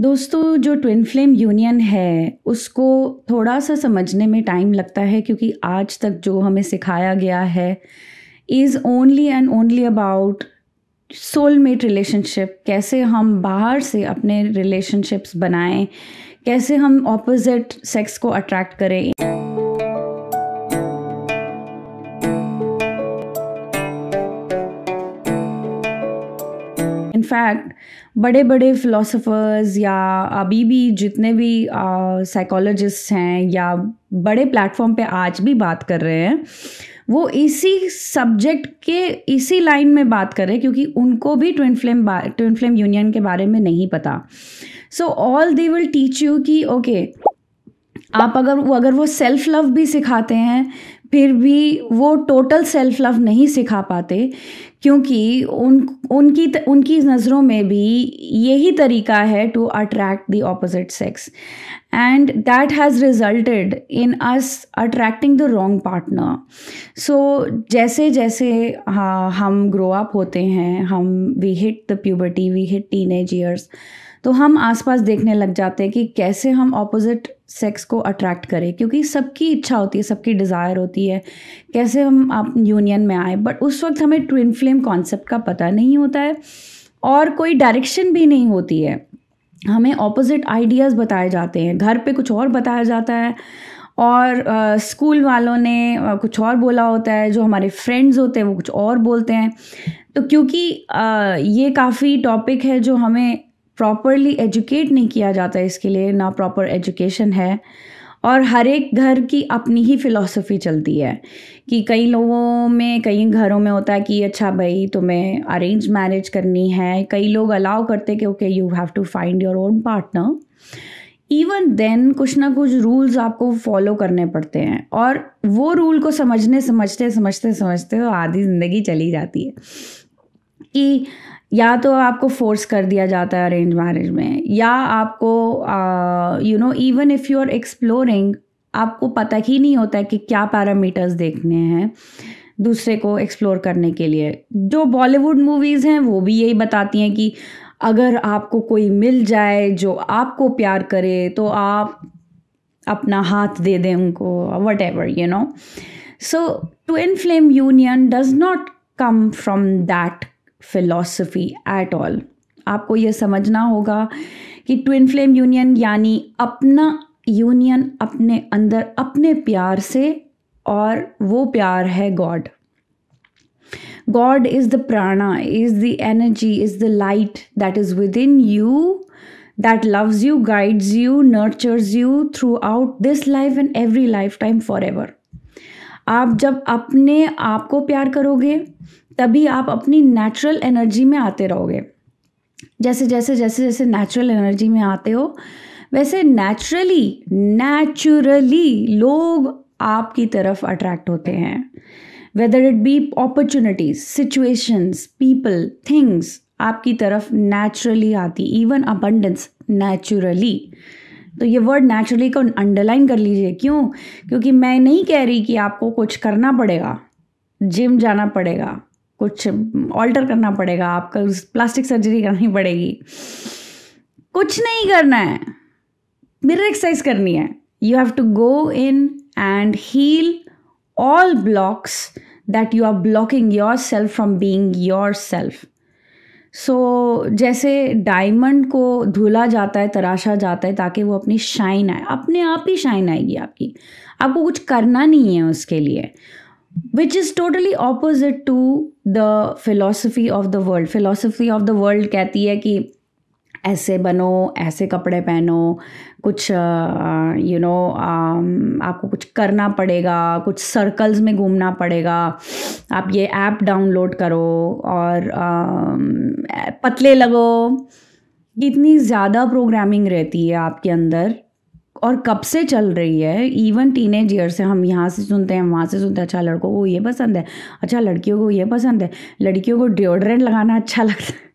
दोस्तों जो twin flame union है उसको थोड़ा सा समझने में टाइम लगता है क्योंकि आज तक जो हमें सिखाया गया है is only and only about soulmate relationship कैसे हम बाहर से अपने रिलेशनशिप्स बनाएं कैसे हम ऑपोजिट सेक्स को अट्रैक्ट करें इनफैक्ट बड़े बड़े फ़िलोसोफ़र्स या अभी भी जितने भी साइकोलॉजिस्ट uh, हैं या बड़े प्लेटफॉर्म पे आज भी बात कर रहे हैं वो इसी सब्जेक्ट के इसी लाइन में बात कर रहे हैं क्योंकि उनको भी twin flame twin flame union के बारे में नहीं पता so all they will teach you कि ओके okay, आप अगर वो अगर वो सेल्फ लव भी सिखाते हैं फिर भी वो टोटल सेल्फ लव नहीं सिखा पाते क्योंकि उन उनकी त, उनकी नज़रों में भी यही तरीका है to attract the opposite sex and that has resulted in us attracting the wrong partner so जैसे जैसे हाँ हम ग्रो अप होते हैं हम we hit the puberty we hit teenage years तो हम आसपास देखने लग जाते हैं कि कैसे हम ऑपोजिट सेक्स को अट्रैक्ट करें क्योंकि सबकी इच्छा होती है सबकी डिज़ायर होती है कैसे हम आप यूनियन में आए बट उस वक्त हमें ट्विन फ्लेम कॉन्सेप्ट का पता नहीं होता है और कोई डायरेक्शन भी नहीं होती है हमें ऑपोजिट आइडियाज़ बताए जाते हैं घर पे कुछ और बताया जाता है और स्कूल वालों ने आ, कुछ और बोला होता है जो हमारे फ्रेंड्स होते हैं वो कुछ और बोलते हैं तो क्योंकि आ, ये काफ़ी टॉपिक है जो हमें प्रॉपरली एजुकेट नहीं किया जाता इसके लिए ना प्रॉपर एजुकेशन है और हर एक घर की अपनी ही फिलॉसफी चलती है कि कई लोगों में कई घरों में होता है कि अच्छा भाई तुम्हें अरेंज मैरिज करनी है कई लोग अलाउ करते कि okay you have to find your own partner even then कुछ ना कुछ रूल्स आपको फॉलो करने पड़ते हैं और वो रूल को समझने समझते समझते समझते तो आधी ज़िंदगी चली जाती है कि या तो आपको फोर्स कर दिया जाता है अरेंज मैरिज में या आपको you know even if you are exploring आपको पता ही नहीं होता है कि क्या पैरामीटर्स देखने हैं दूसरे को एक्सप्लोर करने के लिए जो बॉलीवुड मूवीज़ हैं वो भी यही बताती हैं कि अगर आपको कोई मिल जाए जो आपको प्यार करे तो आप अपना हाथ दे दें उनको whatever you know so twin flame union does not come from that philosophy at all आपको यह समझना होगा कि ट्विन फ्लेम यूनियन यानी अपना यूनियन अपने अंदर अपने प्यार से और वो प्यार है God God is the prana is the energy is the light that is within you that guides you you, you throughout this life and every lifetime forever आप जब अपने आप को प्यार करोगे तभी आप अपनी नेचुरल एनर्जी में आते रहोगे जैसे जैसे जैसे जैसे नेचुरल एनर्जी में आते हो वैसे नेचुरली नेचुरली लोग आपकी तरफ अट्रैक्ट होते हैं whether it be opportunities situations people things आपकी तरफ नेचुरली आती इवन अबंडेंस नेचुरली तो ये वर्ड नेचुरली को अंडरलाइन कर लीजिए क्यों क्योंकि मैं नहीं कह रही कि आपको कुछ करना पड़ेगा जिम जाना पड़ेगा कुछ ऑल्टर करना पड़ेगा आपका प्लास्टिक सर्जरी करनी पड़ेगी कुछ नहीं करना है मिरर एक्सरसाइज करनी है you have to go in and heal all blocks that you are blocking yourself from being yourself so जैसे डायमंड को धुला जाता है तराशा जाता है ताकि वो अपनी शाइन आए अपने आप ही शाइन आएगी आपकी आपको कुछ करना नहीं है उसके लिए which is totally opposite to the philosophy of the world philosophy of the world कहती है कि ऐसे बनो ऐसे कपड़े पहनो कुछ you uh, know you know, um, आपको कुछ करना पड़ेगा कुछ सर्कल्स में घूमना पड़ेगा आप ये ऐप डाउनलोड करो और uh, पतले लगो इतनी ज़्यादा प्रोग्रामिंग रहती है आपके अंदर और कब से चल रही है इवन एज ईयर से हम यहाँ से सुनते हैं वहाँ से सुनते हैं अच्छा लड़कों को ये पसंद है अच्छा लड़कियों को ये पसंद है लड़कियों को डिओड्रेंट लगाना अच्छा लगता है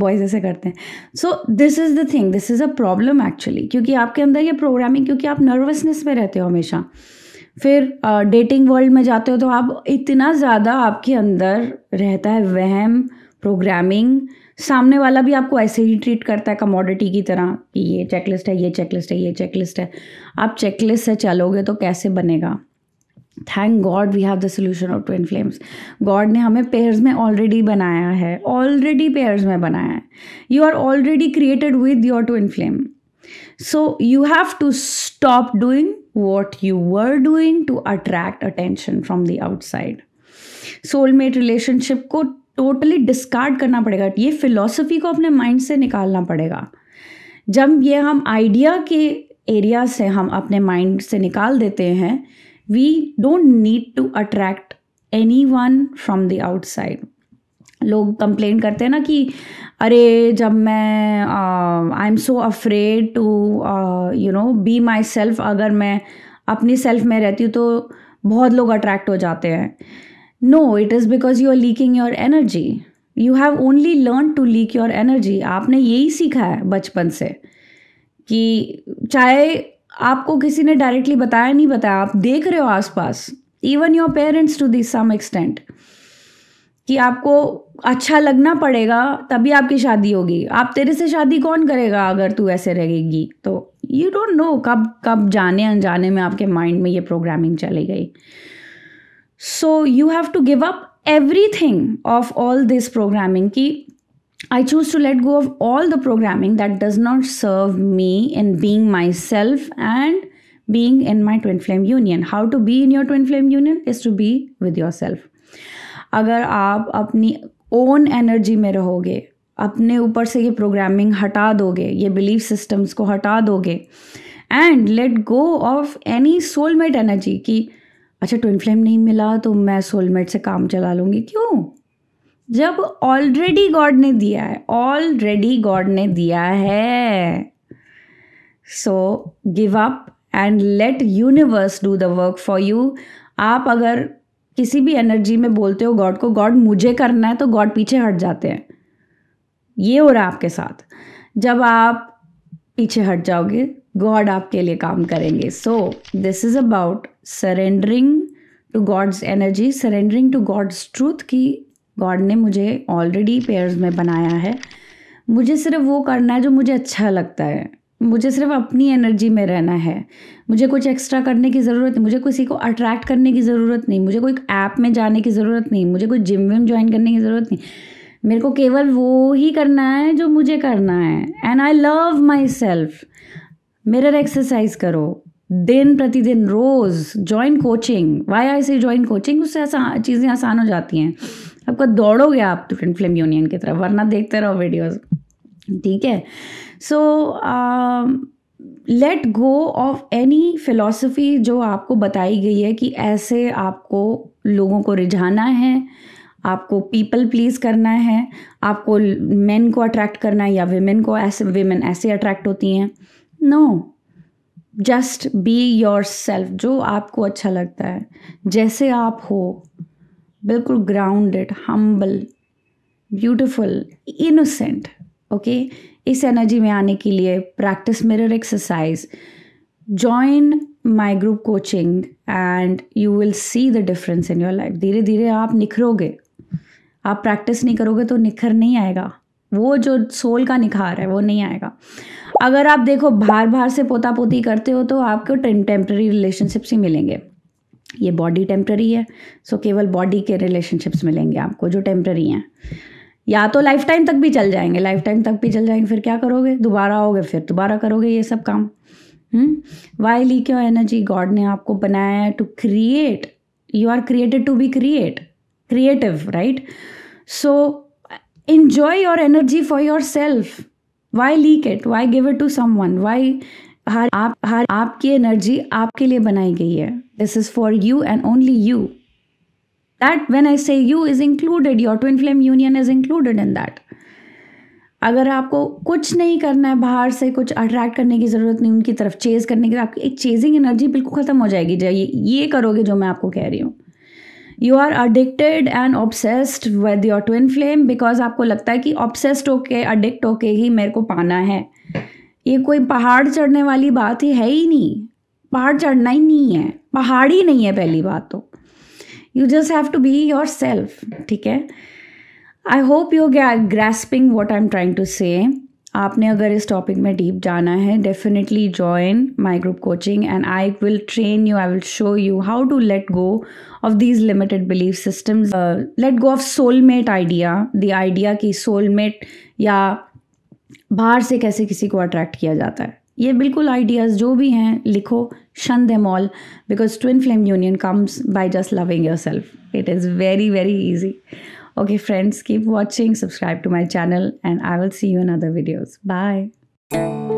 बॉयज़ ऐसे करते हैं so this is the thing this is a problem actually क्योंकि आपके अंदर ये प्रोग्रामिंग क्योंकि आप नर्वसनेस में रहते हो हमेशा फिर डेटिंग uh, वर्ल्ड में जाते हो तो आप इतना ज़्यादा आपके अंदर रहता है वहम प्रोग्रामिंग सामने वाला भी आपको ऐसे ही ट्रीट करता है कमोडिटी की तरह कि ये चेकलिस्ट है ये चेकलिस्ट है ये चेकलिस्ट है आप चेकलिस्ट से चलोगे तो कैसे बनेगा thank God we have the solution of twin flames God ने हमें पेयर्स में ऑलरेडी बनाया है ऑलरेडी पेयर्स में बनाया है you are already created with your twin flame so you have to stop doing what you were doing to attract attention from the outside soulmate relationship को totally discard करना पड़ेगा ये philosophy को अपने mind से निकालना पड़ेगा जब ये हम आइडिया के एरिया से हम अपने माइंड से निकाल देते हैं we don't need to attract anyone from the outside लोग कंप्लेन करते हैं ना कि अरे जब मैं I am so afraid to you know be myself अगर मैं अपनी सेल्फ में रहती हूँ तो बहुत लोग अट्रैक्ट हो जाते हैं no it is because you are leaking your energy you have only learn to leak your energy आपने यही सीखा है बचपन से कि चाहे आपको किसी ने डायरेक्टली बताया नहीं बताया आप देख रहे हो आसपास even your parents to this some extent कि आपको अच्छा लगना पड़ेगा तभी आपकी शादी होगी आप तेरे से शादी कौन करेगा अगर तू ऐसे रहेगी तो यू डोंट नो कब कब जाने अनजाने में आपके माइंड में ये प्रोग्रामिंग चली गई so you have to give up everything of all this programming key I choose to let go of all the programming that does not serve me in being myself and being in my twin flame union. How to be in your twin flame union is to be with yourself. अगर आप अपनी own energy में रहोगे अपने ऊपर से ये programming हटा दोगे ये बिलीफ सिस्टम्स को हटा दोगे and let go of any soulmate energy कि अच्छा ट्विन फ्लेम नहीं मिला तो मैं सोलमेट से काम चला लूँगी क्यों जब ऑलरेडी गॉड ने दिया है ऑलरेडी गॉड ने दिया है so give up and let universe do the work for you आप अगर किसी भी एनर्जी में बोलते हो गॉड को गॉड मुझे करना है तो गॉड पीछे हट जाते हैं ये हो रहा है आपके साथ जब आप पीछे हट जाओगे गॉड आपके लिए काम करेंगे so this is about surrendering to God's energy surrendering to God's truth कि गॉड ने मुझे ऑलरेडी पेयर्स में बनाया है मुझे सिर्फ वो करना है जो मुझे अच्छा लगता है मुझे सिर्फ अपनी एनर्जी में रहना है मुझे कुछ एक्स्ट्रा करने की ज़रूरत नहीं मुझे किसी को अट्रैक्ट करने की ज़रूरत नहीं मुझे कोई ऐप में जाने की ज़रूरत नहीं मुझे कोई जिम विम ज्वाइन करने की ज़रूरत नहीं मेरे को केवल वो ही करना है जो मुझे करना है and I love myself mirror exercise करो दिन प्रतिदिन रोज़ join coaching why I see join coaching उससे आसान हाँ, चीज़ें आसान हो जाती हैं आपका दौड़ोगे आप स्टूडेंट फिल्म यूनियन की तरफ वरना देखते रहो वीडियोस ठीक है so let go of any philosophy जो आपको बताई गई है कि ऐसे आपको लोगों को रिझाना है आपको पीपल प्लीज करना है आपको मेन को अट्रैक्ट करना है या वेमेन को ऐसे वेमेन ऐसे अट्रैक्ट होती हैं no just be yourself जो आपको अच्छा लगता है जैसे आप हो बिल्कुल grounded humble beautiful innocent okay इस एनर्जी में आने के लिए practice mirror exercise join my group coaching and you will see the difference in your life धीरे धीरे आप निखरोगे आप प्रैक्टिस नहीं करोगे तो निखर नहीं आएगा वो जो सोल का निखार है वो नहीं आएगा अगर आप देखो बार बार से पोता पोती करते हो तो आपको टेम्प्रेरी रिलेशनशिप्स ही मिलेंगे ये बॉडी टेम्प्ररी है सो केवल बॉडी के रिलेशनशिप्स मिलेंगे आपको जो टेम्प्ररी हैं या तो लाइफ टाइम तक भी चल जाएंगे लाइफ टाइम तक भी चल जाएंगे फिर क्या करोगे दोबारा आओगे फिर दोबारा करोगे ये सब काम वाई ली क्यों एनर्जी गॉड ने आपको बनाया है to create you are created to be create creative right so enjoy your energy for yourself why leak it why give it to someone why हर आप हर आपकी एनर्जी आपके लिए बनाई गई है this is for you and only you that when I say you is included your twin flame union is included in that अगर आपको कुछ नहीं करना है बाहर से कुछ अट्रैक्ट करने की ज़रूरत नहीं उनकी तरफ चेज करने की आपकी एक चेजिंग एनर्जी बिल्कुल ख़त्म हो जाएगी जाइए ये करोगे जो मैं आपको कह रही हूँ you are addicted and obsessed with your twin flame because आपको लगता है कि ऑब्सेस्ड होके अडिक्ट होके ही मेरे को पाना है ये कोई पहाड़ चढ़ने वाली बात ही है ही नहीं पहाड़ चढ़ना ही नहीं है पहाड़ ही नहीं है पहली बात तो you just have to be yourself ठीक है I hope you grasping what I am trying to say आपने अगर इस टॉपिक में डीप जाना है definitely join my group coaching and I will train you I will show you how to let go of these limited belief system let go of soulmate idea the idea कि soulmate या बाहर से कैसे किसी को attract किया जाता है ये बिल्कुल आइडियाज़ जो भी हैं लिखो शन दे मॉल because twin flame union comes by just loving yourself it is very very easy Okay, friends, keep watching, subscribe to my channel, and I will see you in other videos. Bye.